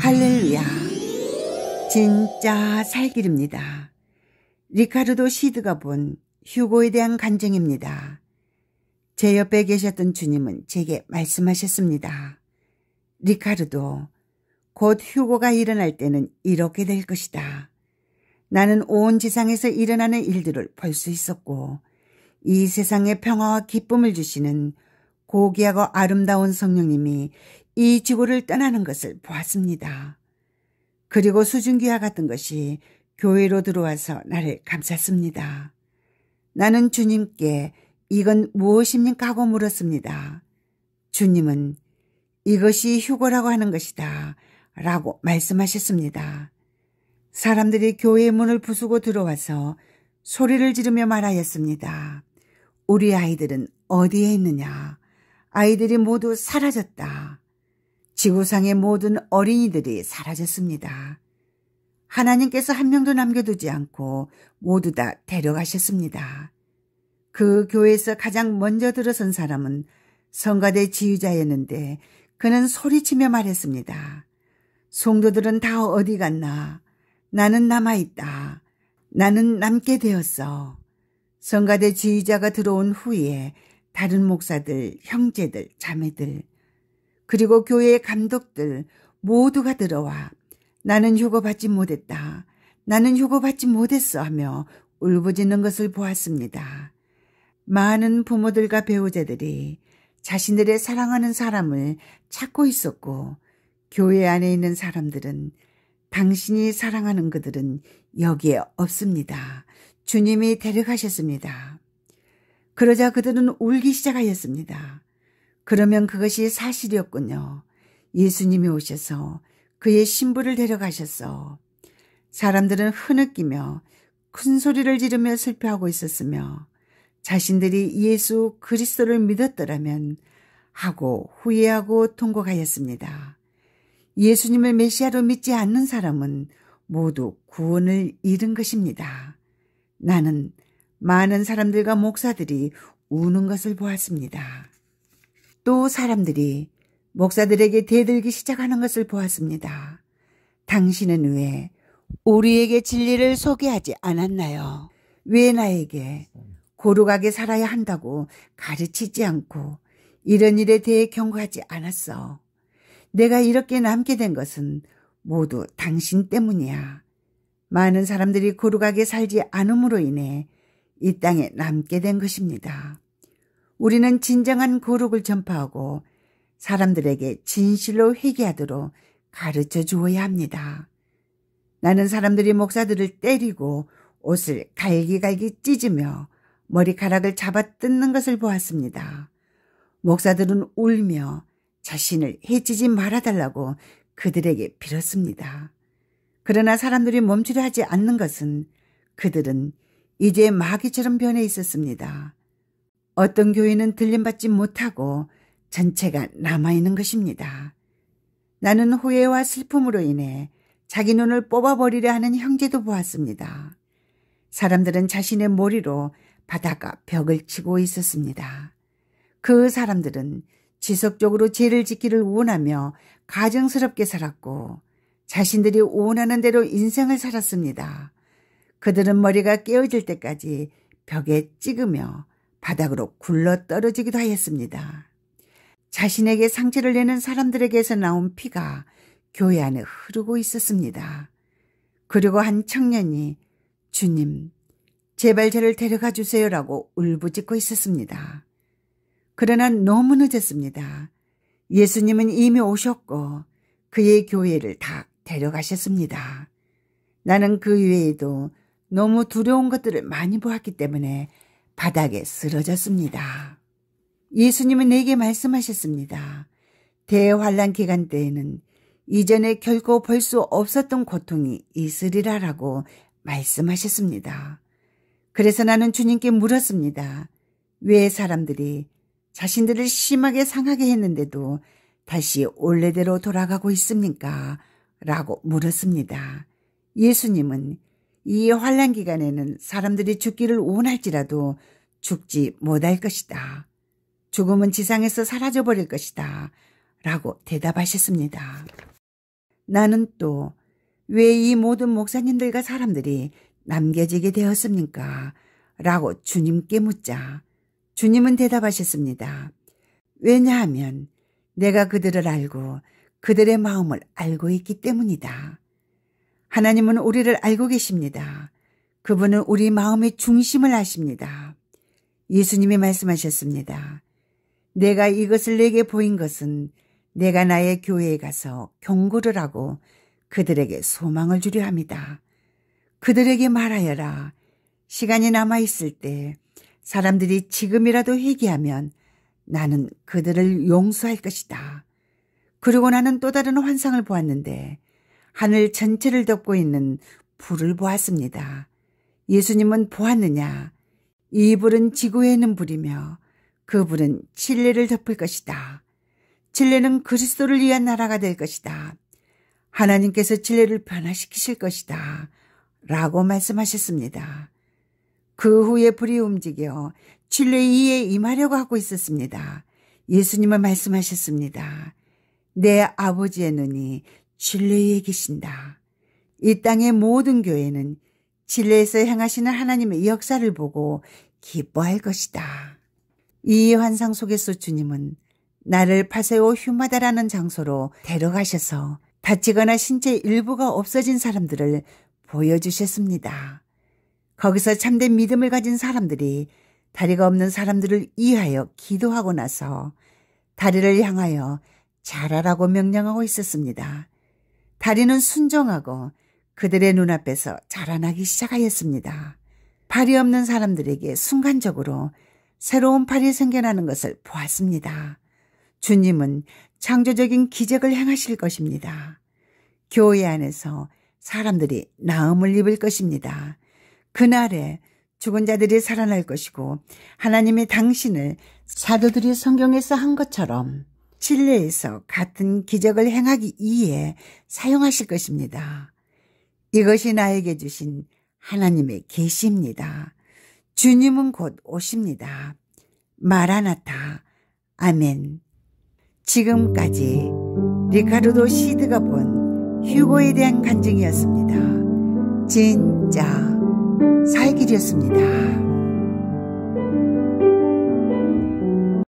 할렐루야. 진짜 살길입니다. 리카르도 시드가 본 휴고에 대한 간증입니다. 제 옆에 계셨던 주님은 제게 말씀하셨습니다. 리카르도 곧 휴고가 일어날 때는 이렇게 될 것이다. 나는 온 지상에서 일어나는 일들을 볼 수 있었고 이 세상에 평화와 기쁨을 주시는 고귀하고 아름다운 성령님이 이 지구를 떠나는 것을 보았습니다. 그리고 수증기와 같은 것이 교회로 들어와서 나를 감쌌습니다. 나는 주님께 이건 무엇입니까? 하고 물었습니다. 주님은 이것이 휴거라고 하는 것이다. 라고 말씀하셨습니다. 사람들이 교회의 문을 부수고 들어와서 소리를 지르며 말하였습니다. 우리 아이들은 어디에 있느냐? 아이들이 모두 사라졌다. 지구상의 모든 어린이들이 사라졌습니다. 하나님께서 한 명도 남겨두지 않고 모두 다 데려가셨습니다. 그 교회에서 가장 먼저 들어선 사람은 성가대 지휘자였는데 그는 소리치며 말했습니다. 송도들은 다 어디 갔나? 나는 남아있다. 나는 남게 되었어. 성가대 지휘자가 들어온 후에 다른 목사들, 형제들, 자매들, 그리고 교회의 감독들 모두가 들어와 나는 휴거받지 못했다. 나는 휴거받지 못했어 하며 울부짖는 것을 보았습니다. 많은 부모들과 배우자들이 자신들의 사랑하는 사람을 찾고 있었고 교회 안에 있는 사람들은 당신이 사랑하는 그들은 여기에 없습니다. 주님이 데려가셨습니다. 그러자 그들은 울기 시작하였습니다. 그러면 그것이 사실이었군요. 예수님이 오셔서 그의 신부를 데려가셨어. 사람들은 흐느끼며 큰 소리를 지르며 슬퍼하고 있었으며 자신들이 예수 그리스도를 믿었더라면 하고 후회하고 통곡하였습니다. 예수님을 메시아로 믿지 않는 사람은 모두 구원을 잃은 것입니다. 나는 많은 사람들과 목사들이 우는 것을 보았습니다. 또 사람들이 목사들에게 대들기 시작하는 것을 보았습니다. 당신은 왜 우리에게 진리를 소개하지 않았나요? 왜 나에게 고루하게 살아야 한다고 가르치지 않고 이런 일에 대해 경고하지 않았어. 내가 이렇게 남게 된 것은 모두 당신 때문이야. 많은 사람들이 고루하게 살지 않음으로 인해 이 땅에 남게 된 것입니다. 우리는 진정한 거룩을 전파하고 사람들에게 진실로 회개하도록 가르쳐 주어야 합니다. 나는 사람들이 목사들을 때리고 옷을 갈기갈기 찢으며 머리카락을 잡아 뜯는 것을 보았습니다. 목사들은 울며 자신을 해치지 말아달라고 그들에게 빌었습니다. 그러나 사람들이 멈추려 하지 않는 것은 그들은 이제 마귀처럼 변해 있었습니다. 어떤 교회는 들림받지 못하고 전체가 남아있는 것입니다. 나는 후회와 슬픔으로 인해 자기 눈을 뽑아버리려 하는 형제도 보았습니다. 사람들은 자신의 머리로 바다가 벽을 치고 있었습니다. 그 사람들은 지속적으로 죄를 짓기를 원하며 가정스럽게 살았고 자신들이 원하는 대로 인생을 살았습니다. 그들은 머리가 깨어질 때까지 벽에 찍으며 바닥으로 굴러 떨어지기도 하였습니다. 자신에게 상처를 내는 사람들에게서 나온 피가 교회 안에 흐르고 있었습니다. 그리고 한 청년이 주님, 제발 저를 데려가 주세요라고 울부짖고 있었습니다. 그러나 너무 늦었습니다. 예수님은 이미 오셨고 그의 교회를 다 데려가셨습니다. 나는 그 외에도 너무 두려운 것들을 많이 보았기 때문에 바닥에 쓰러졌습니다. 예수님은 내게 말씀하셨습니다. 대환란 기간 때에는 이전에 결코 볼 수 없었던 고통이 있으리라라고 말씀하셨습니다. 그래서 나는 주님께 물었습니다. 왜 사람들이 자신들을 심하게 상하게 했는데도 다시 원래대로 돌아가고 있습니까? 라고 물었습니다. 예수님은 이 환란 기간에는 사람들이 죽기를 원할지라도 죽지 못할 것이다. 죽음은 지상에서 사라져 버릴 것이다. 라고 대답하셨습니다. 나는 또 왜 이 모든 목사님들과 사람들이 남겨지게 되었습니까? 라고 주님께 묻자 주님은 대답하셨습니다. 왜냐하면 내가 그들을 알고 그들의 마음을 알고 있기 때문이다. 하나님은 우리를 알고 계십니다. 그분은 우리 마음의 중심을 아십니다. 예수님이 말씀하셨습니다. 내가 이것을 내게 보인 것은 내가 나의 교회에 가서 경고를 하고 그들에게 소망을 주려 합니다. 그들에게 말하여라. 시간이 남아있을 때 사람들이 지금이라도 회개하면 나는 그들을 용서할 것이다. 그리고 나는 또 다른 환상을 보았는데 하늘 전체를 덮고 있는 불을 보았습니다. 예수님은 보았느냐? 이 불은 지구에 있는 불이며 그 불은 진리를 덮을 것이다. 진리는 그리스도를 위한 나라가 될 것이다. 하나님께서 진리를 변화시키실 것이다. 라고 말씀하셨습니다. 그 후에 불이 움직여 진리의 에 임하려고 하고 있었습니다. 예수님은 말씀하셨습니다. 내 아버지의 눈이 신뢰에 계신다. 이 땅의 모든 교회는 진례에서 향하시는 하나님의 역사를 보고 기뻐할 것이다. 이 환상 속에서 주님은 나를 파세오 휴마다라는 장소로 데려가셔서 다치거나 신체 일부가 없어진 사람들을 보여주셨습니다. 거기서 참된 믿음을 가진 사람들이 다리가 없는 사람들을 이하여 기도하고 나서 다리를 향하여 자라라고 명령하고 있었습니다. 다리는 순종하고 그들의 눈앞에서 자라나기 시작하였습니다. 팔이 없는 사람들에게 순간적으로 새로운 팔이 생겨나는 것을 보았습니다. 주님은 창조적인 기적을 행하실 것입니다. 교회 안에서 사람들이 나음을 입을 것입니다. 그날에 죽은 자들이 살아날 것이고 하나님의 당신을 사도들이 성경에서 한 것처럼 진례에서 같은 기적을 행하기 위해 사용하실 것입니다. 이것이 나에게 주신 하나님의 계시입니다. 주님은 곧 오십니다. 마라나타. 아멘. 지금까지 리카르도 시드가 본 휴고에 대한 간증이었습니다. 진짜 살길이었습니다.